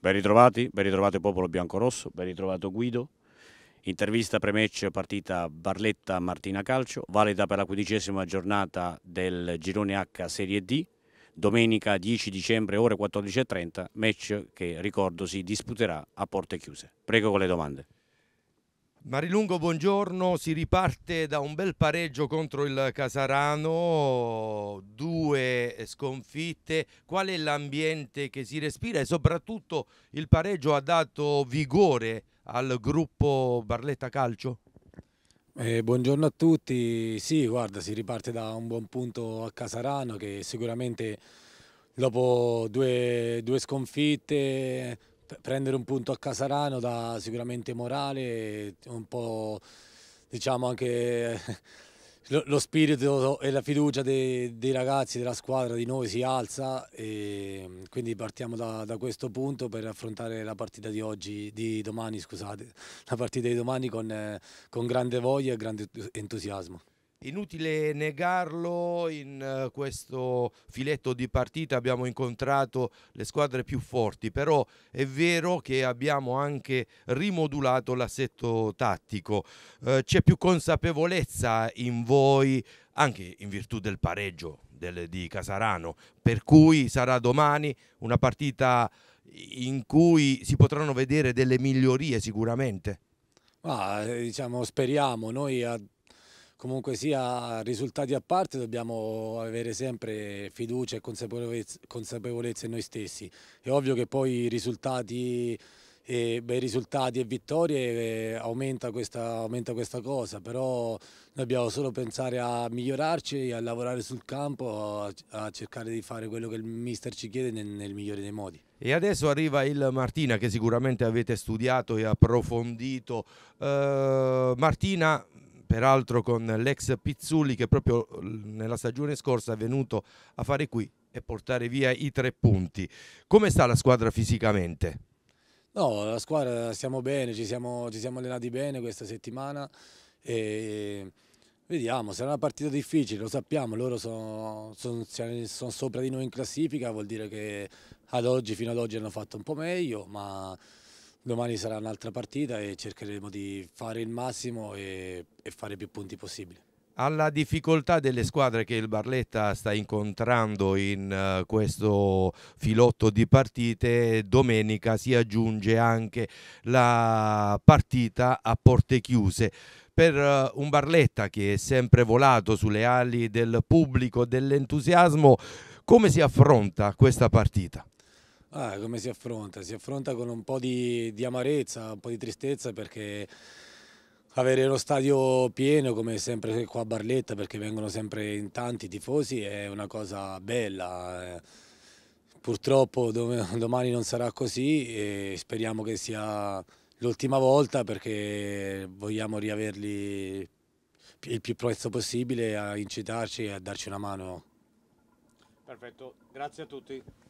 Ben ritrovati, ben ritrovato popolo biancorosso, ben ritrovato Guido. Intervista pre-match partita Barletta-Martina Calcio, valida per la quindicesima giornata del girone H Serie D. Domenica 10 dicembre ore 14.30, match che ricordo si disputerà a porte chiuse. Prego con le domande. Marilungo, buongiorno. Si riparte da un bel pareggio contro il Casarano. Due sconfitte, qual è l'ambiente che si respira e soprattutto il pareggio ha dato vigore al gruppo Barletta Calcio? Eh, buongiorno a tutti, sì guarda si riparte da un buon punto a Casarano che sicuramente dopo due, due sconfitte prendere un punto a Casarano dà sicuramente morale, un po' diciamo anche lo, lo, spirito e la fiducia dei, dei, ragazzi, della squadra, di noi si alza e quindi partiamo da, da questo punto per affrontare la partita di oggi, di domani scusate, la partita di domani con, eh, con grande voglia e grande entusiasmo. Inutile negarlo, in eh, questo filetto di partita abbiamo incontrato le squadre più forti, però è vero che abbiamo anche rimodulato l'assetto tattico. Eh, c'è più consapevolezza in voi, anche in virtù del pareggio del, di Casarano, per cui sarà domani una partita in cui si potranno vedere delle migliorie sicuramente. Ah, diciamo, speriamo, noi a comunque sia risultati a parte dobbiamo avere sempre fiducia e consapevolezza, consapevolezza in noi stessi. È ovvio che poi risultati e risultati e vittorie eh, aumenta questa, aumenta questa cosa, però dobbiamo solo pensare a migliorarci, e a lavorare sul campo, a, a cercare di fare quello che il mister ci chiede nel, nel, migliore dei modi. E adesso arriva il Martina che sicuramente avete studiato e approfondito. Eh, Martina peraltro con l'ex Pizzulli che proprio nella stagione scorsa è venuto a fare qui e portare via i tre punti. Come sta la squadra fisicamente? No, la squadra stiamo bene, ci siamo, ci siamo allenati bene questa settimana e vediamo, sarà una partita difficile, lo sappiamo, loro sono, sono, sono sopra di noi in classifica, vuol dire che ad oggi, fino ad oggi hanno fatto un po' meglio, ma Domani sarà un'altra partita e cercheremo di fare il massimo e, e fare più punti possibile. Alla difficoltà delle squadre che il Barletta sta incontrando in eh, questo filotto di partite, domenica si aggiunge anche la partita a porte chiuse per eh, un Barletta che è sempre volato sulle ali del pubblico, dell'entusiasmo. Come si affronta questa partita? Ah, come si affronta? Si affronta con un po' di, di, amarezza, un po' di tristezza perché avere lo stadio pieno come sempre qua a Barletta perché vengono sempre in tanti tifosi è una cosa bella. Eh. Purtroppo domani non sarà così e speriamo che sia l'ultima volta perché vogliamo riaverli il più presto possibile a incitarci e a darci una mano. Perfetto, grazie a tutti.